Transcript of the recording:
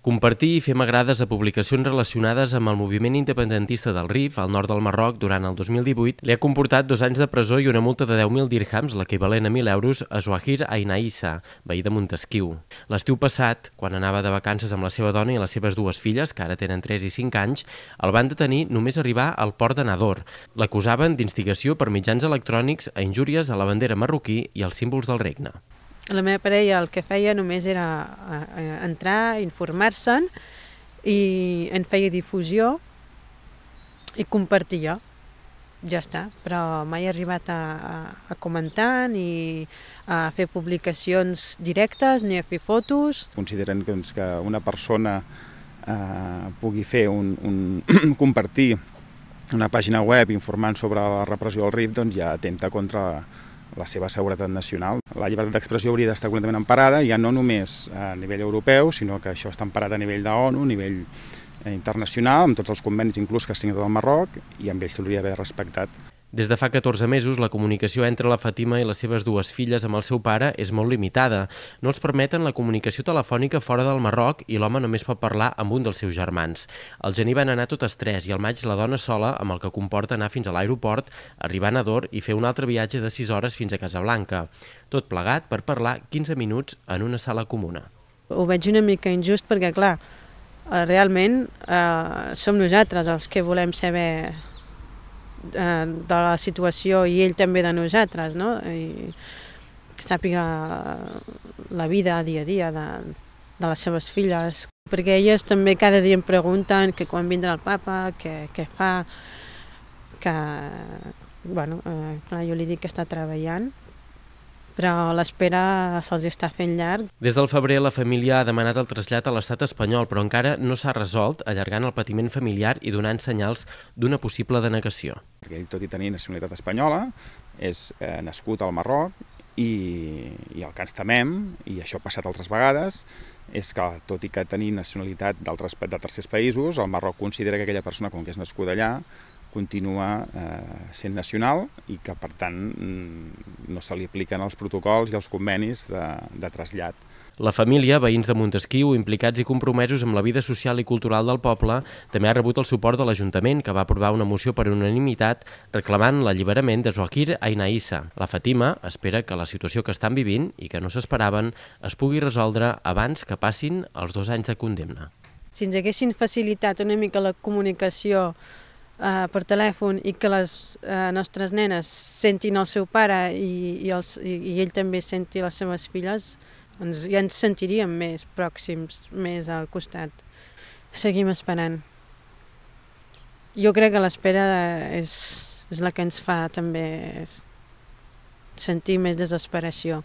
Compartir i fer m'agrades a publicacions relacionades amb el moviment independentista del RIF al nord del Marroc durant el 2018 li ha comportat dos anys de presó i una multa de 10.000 dirhams, l'equivalent a 1.000 euros, a Zoahir Ainaissa, veí de Montesquieu. L'estiu passat, quan anava de vacances amb la seva dona i les seves dues filles, que ara tenen 3 i 5 anys, el van detenir només arribar al port de Nador. L'acusaven d'instigació per mitjans electrònics a injúries a la bandera marroquí i als símbols del regne. La meva parella el que feia només era eh, eh, entrar, informar-se'n i en feia difusió i compartia. Ja està, però mai he arribat a, a, a comentar ni a fer publicacions directes ni a fer fotos. Considerant doncs, que una persona eh, pugui fer un, un compartir una pàgina web informant sobre la repressió del RIF doncs ja atenta contra la seva seguretat nacional. La llibertat d'expressió hauria d'estar completament emparada, ja no només a nivell europeu, sinó que això està emparat a nivell d'ONU, a nivell eh, internacional, amb tots els convenis inclús que ha signat el Marroc, i amb ells s'hauria d'haver respectat. Des de fa 14 mesos, la comunicació entre la Fatima i les seves dues filles amb el seu pare és molt limitada. No els permeten la comunicació telefònica fora del Marroc i l'home només pot parlar amb un dels seus germans. Al gener van anar totes tres i al maig la dona sola, amb el que comporta anar fins a l'aeroport, arribar a Nador i fer un altre viatge de 6 hores fins a Casablanca. Tot plegat per parlar 15 minuts en una sala comuna. Ho veig una mica injust perquè, clar, eh, realment eh, som nosaltres els que volem saber eh, de la situació i ell també de nosaltres, no? I que sàpiga la vida dia a dia de, de les seves filles, perquè elles també cada dia em pregunten que quan vindrà el papa, què, què fa, que, bueno, eh, clar, jo li dic que està treballant, però l'espera se'ls està fent llarg. Des del febrer, la família ha demanat el trasllat a l'estat espanyol, però encara no s'ha resolt, allargant el patiment familiar i donant senyals d'una possible denegació. Ell, tot i tenir nacionalitat espanyola, és eh, nascut al Marroc i, i el que ens temem, i això ha passat altres vegades, és que, tot i que tenir nacionalitat d'altres de tercers països, el Marroc considera que aquella persona, com que és nascuda allà, continuar eh, sent nacional i que, per tant, mm, no se li apliquen els protocols i els convenis de, de trasllat. La família, veïns de Montesquieu, implicats i compromesos amb la vida social i cultural del poble, també ha rebut el suport de l'Ajuntament, que va aprovar una moció per unanimitat reclamant l'alliberament de Joaquir Ainaissa. La Fatima espera que la situació que estan vivint i que no s'esperaven es pugui resoldre abans que passin els dos anys de condemna. Si ens haguessin facilitat una mica la comunicació eh, per telèfon i que les eh, nostres nenes sentin el seu pare i, i, els, i, i ell també senti les seves filles, ens, ja ens sentiríem més pròxims, més al costat. Seguim esperant. Jo crec que l'espera és, és la que ens fa també sentir més desesperació.